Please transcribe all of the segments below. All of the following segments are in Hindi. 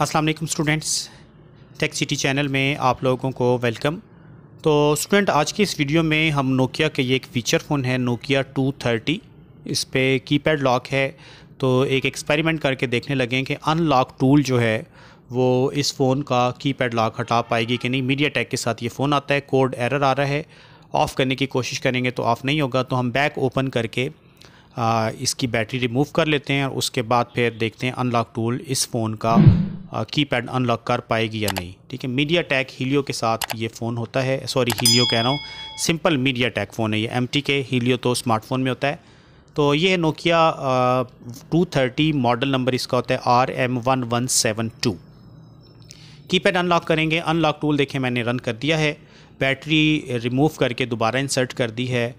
अस्सलाम वालेकुम स्टूडेंट्स टेक सिटी चैनल में आप लोगों को वेलकम तो स्टूडेंट आज की इस वीडियो में हम नोकिया के ये एक फ़ीचर फ़ोन है नोकिया 230 इस पर कीपैड लॉक है तो एक एक्सपेरिमेंट करके देखने लगे कि अनलॉक टूल जो है वो इस फ़ोन का कीपैड लॉक हटा पाएगी कि नहीं मीडिया टैक के साथ ये फ़ोन आता है कोड एरर आ रहा है ऑफ़ करने की कोशिश करेंगे तो ऑफ़ नहीं होगा तो हम बैक ओपन करके इसकी बैटरी रिमूव कर लेते हैं और उसके बाद फिर देखते हैं अनलॉक टूल इस फ़ोन का की पैड अनलॉक कर पाएगी या नहीं ठीक है मीडिया टैक हीलियो के साथ ये फ़ोन होता है सॉरी हीलियो कह रहा हूँ सिंपल मीडिया टैक फ़ोन है ये एम टी के हीलियो तो स्मार्टफोन में होता है तो ये है Nokia two thirty model number इसका होता है R M one one seven two keypad unlock करेंगे अनलॉक टूल देखें मैंने रन कर दिया है बैटरी रिमूव करके दोबारा इंसर्ट कर दी है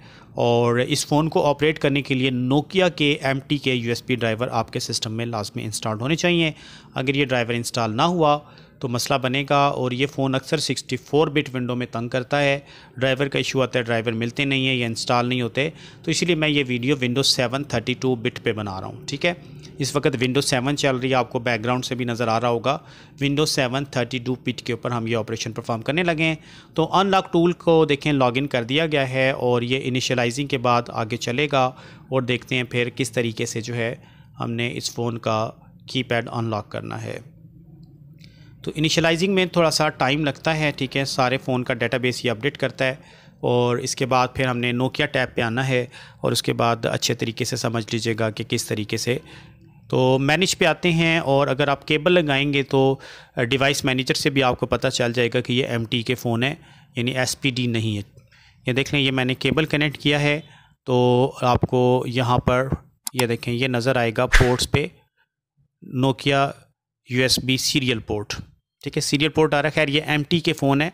और इस फ़ोन को ऑपरेट करने के लिए नोकिया के M T K U driver आपके सिस्टम में लाजमी इंस्टॉल होने चाहिए अगर ये ड्राइवर इंस्टॉल ना हुआ तो मसला बनेगा और ये फ़ोन अक्सर 64 बिट विंडो में तंग करता है ड्राइवर का इशू आता है ड्राइवर मिलते नहीं है या इंस्टॉल नहीं होते तो इसलिए मैं ये वीडियो विंडो 732 बिट पे बना रहा हूँ ठीक है इस वक्त विंडो सेवन चल रही है आपको बैकग्राउंड से भी नज़र आ रहा होगा window seven thirty two bit के ऊपर हम ये ऑपरेशन परफॉर्म करने लगे हैं तो अनलॉक टूल को देखें लॉगिन कर दिया गया है और ये इनिशलाइजिंग के बाद आगे चलेगा और देखते हैं फिर किस तरीके से जो है हमने इस फ़ोन का कीपैड अनलॉक करना है तो इनिशलाइजिंग में थोड़ा सा टाइम लगता है ठीक है सारे फ़ोन का बेस ये अपडेट करता है और इसके बाद फिर हमने नोकिया टैब पे आना है और उसके बाद अच्छे तरीके से समझ लीजिएगा कि किस तरीके से तो मैनेज पे आते हैं और अगर आप केबल लगाएंगे तो डिवाइस मैनेजर से भी आपको पता चल जाएगा कि ये एम के फ़ोन है यानी एस नहीं है ये देख लें ये मैंने केबल कनेक्ट किया है तो आपको यहाँ पर ये देखें ये नज़र आएगा पोर्ट्स पे नोकिया यू सीरियल पोर्ट ठीक है सीरियल पोर्ट आ रहा है खैर ये एम के फ़ोन है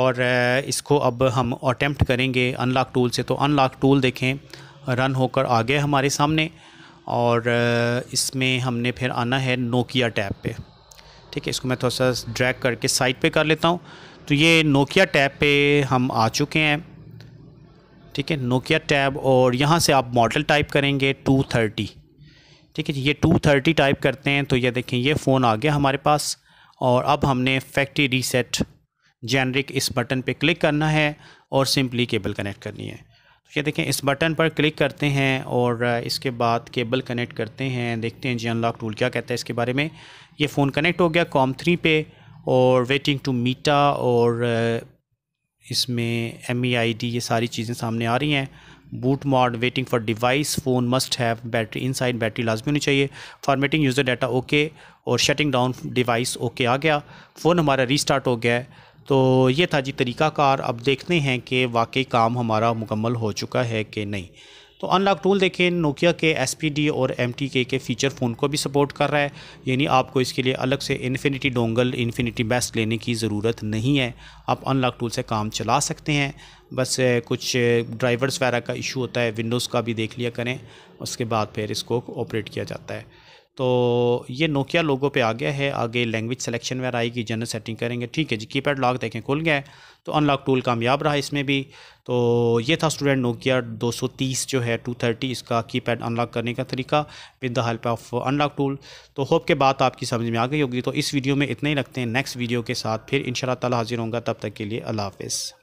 और इसको अब हम अटैम्प्ट करेंगे अनलॉक टूल से तो अनलॉक टूल देखें रन होकर आ गया हमारे सामने और इसमें हमने फिर आना है नोकिया टैब पे ठीक है इसको मैं थोड़ा सा ड्रैग करके साइड पे कर लेता हूँ तो ये नोकिया टैब पे हम आ चुके हैं ठीक है नोकिया टैब और यहाँ से आप मॉडल टाइप करेंगे टू थर्टी ठीक है ये टू थर्टी टाइप करते हैं तो ये देखें ये फ़ोन आ गया हमारे पास और अब हमने फैक्ट्री रीसेट जेनरिक इस बटन पे क्लिक करना है और सिंपली केबल कनेक्ट करनी है ये देखें इस बटन पर क्लिक करते हैं और इसके बाद केबल कनेक्ट करते हैं देखते हैं जी अनलॉक टूल क्या कहता है इसके बारे में ये फ़ोन कनेक्ट हो गया कॉम थ्री पे और वेटिंग टू मीटा और इसमें एम ई आई डी ये सारी चीज़ें सामने आ रही हैं boot mode waiting for device phone must have battery inside battery लाजमी होनी चाहिए फॉर्मेटिंग यूज़र डाटा ओके और शटिंग डाउन डिवाइस ओके आ गया फ़ोन हमारा रीस्टार्ट हो गया है तो ये था जी तरीक़ाकार अब देखते हैं कि वाकई काम हमारा मुकम्मल हो चुका है कि नहीं तो अनलॉक टूल देखें नोकिया के एस पी डी और एम टी के के फ़ीचर फ़ोन को भी सपोर्ट कर रहा है यानी आपको इसके लिए अलग से इन्फिनिटी डोंगल इन्फिनिटी बेस्ट लेने की ज़रूरत नहीं है आप अनलॉक टूल से काम चला सकते हैं बस कुछ ड्राइवर्स वगैरह का इशू होता है विंडोज़ का भी देख लिया करें उसके बाद फिर इसको ऑपरेट किया जाता है तो ये नोकिया लोगो पे आ गया है आगे लैंग्वेज सिलेक्शन में आएगी जनरल सेटिंग करेंगे ठीक है जी कीपैड लॉक देखें खुल गया है तो अनलॉक टूल कामयाब रहा इसमें भी तो ये था स्टूडेंट नोकिया 230 जो है 230 इसका कीपैड अनलॉक करने का तरीका with the help of unlock tool तो होप के बात आपकी समझ में आ गई होगी तो इस वीडियो में इतना ही रखते हैं नेक्स्ट वीडियो के साथ फिर इन शाला हाजिर होंगे तब तक के लिए अल्लाह हाफिज़